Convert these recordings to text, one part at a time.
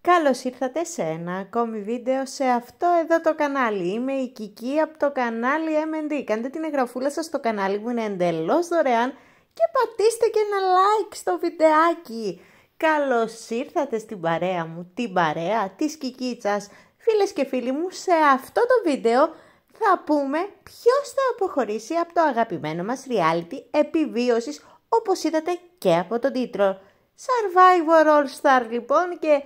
Καλώς ήρθατε σε ένα ακόμη βίντεο σε αυτό εδώ το κανάλι. Είμαι η Κική από το κανάλι M&D. Κάντε την εγγραφούλα σας στο κανάλι μου, είναι εντελώς δωρεάν και πατήστε και ένα like στο βιντεάκι. Καλώς ήρθατε στην παρέα μου, την παρέα της Κικίτσας. Φίλες και φίλοι μου, σε αυτό το βίντεο θα πούμε ποιος θα αποχωρήσει από το αγαπημένο μας reality επιβίωσης, όπως είδατε και από τον τίτλο. Survivor All Star λοιπόν και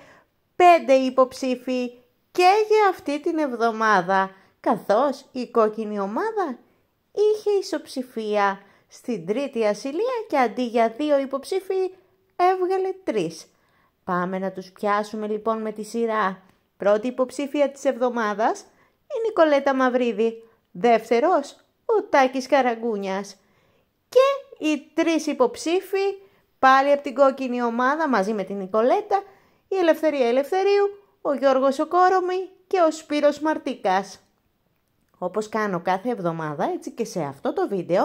πέντε υποψήφοι και για αυτή την εβδομάδα, καθώς η κόκκινη ομάδα είχε ισοψηφία στην τρίτη ασυλία και αντί για δύο υποψήφοι έβγαλε τρεις. Πάμε να τους πιάσουμε λοιπόν με τη σειρά. Πρώτη υποψήφια της εβδομάδας η Νικολέτα Μαυρίδη, δεύτερος ο Τάκης Καραγκούνιας και οι τρεις υποψήφοι πάλι από την κόκκινη ομάδα μαζί με την Νικολέτα η Ελευθερία Ελευθερίου, ο Γιώργος Οκόρομη και ο Σπύρος Μαρτίκας. Όπως κάνω κάθε εβδομάδα, έτσι και σε αυτό το βίντεο,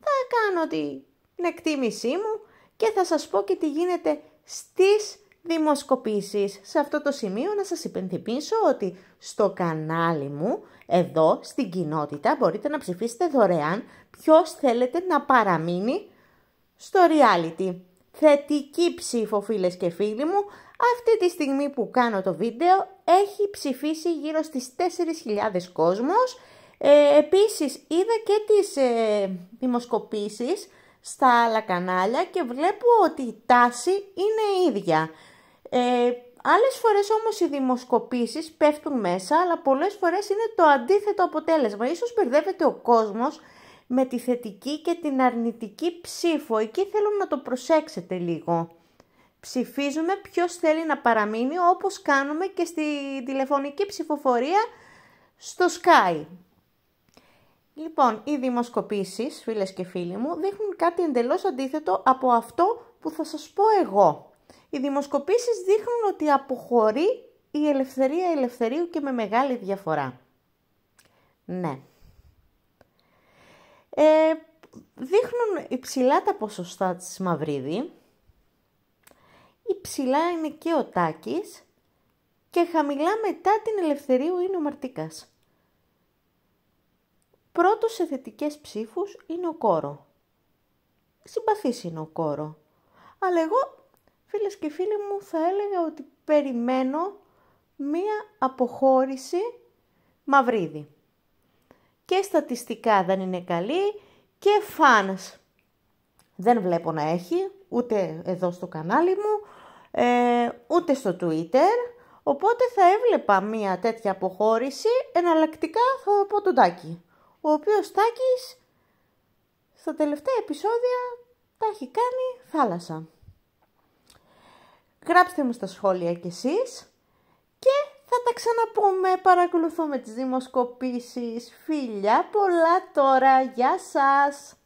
θα κάνω την εκτίμησή μου και θα σας πω και τι γίνεται στις δημοσκοπήσεις. Σε αυτό το σημείο να σας υπενθυμίσω ότι στο κανάλι μου, εδώ στην κοινότητα, μπορείτε να ψηφίσετε δωρεάν ποιος θέλετε να παραμείνει στο reality. Θετική ψήφο φίλες και φίλοι μου, αυτή τη στιγμή που κάνω το βίντεο έχει ψηφίσει γύρω στις 4.000 κόσμος. Ε, επίσης είδα και τις ε, δημοσκοπήσεις στα άλλα κανάλια και βλέπω ότι η τάση είναι ίδια. Ε, άλλες φορές όμως οι δημοσκοπήσεις πέφτουν μέσα, αλλά πολλές φορές είναι το αντίθετο αποτέλεσμα. Ίσως μπερδεύεται ο κόσμος με τη θετική και την αρνητική ψήφο. Εκεί θέλω να το προσέξετε λίγο ψηφίζουμε ποιος θέλει να παραμείνει όπως κάνουμε και στη τηλεφωνική ψηφοφορία στο Sky. Λοιπόν, οι δημοσκοπήσεις, φίλες και φίλοι μου, δείχνουν κάτι εντελώς αντίθετο από αυτό που θα σας πω εγώ. Οι δημοσκοπήσεις δείχνουν ότι αποχωρεί η ελευθερία ελευθερίου και με μεγάλη διαφορά. Ναι. Ε, δείχνουν υψηλά τα ποσοστά της Μαυρίδη, Υψηλά είναι και ο Τάκης και χαμηλά μετά την Ελευθερίου είναι ο Μαρτίκας. Πρώτος σε θετικές ψήφους είναι ο Κόρο. Συμπαθής είναι ο Κόρο. Αλλά εγώ, φίλες και φίλοι μου, θα έλεγα ότι περιμένω μία αποχώρηση μαυρίδη. Και στατιστικά δεν είναι καλή και φάνας. Δεν βλέπω να έχει, ούτε εδώ στο κανάλι μου, ε, ούτε στο Twitter, οπότε θα έβλεπα μία τέτοια αποχώρηση, εναλλακτικά θα πω τον Τάκη, ο οποίος Τάκης στα τελευταία επεισόδια τα έχει κάνει θάλασσα. Γράψτε μου στα σχόλια κι εσείς και θα τα ξαναπούμε, παρακολουθούμε τις δημοσκοπήσεις. Φιλιά πολλά τώρα, γεια σας!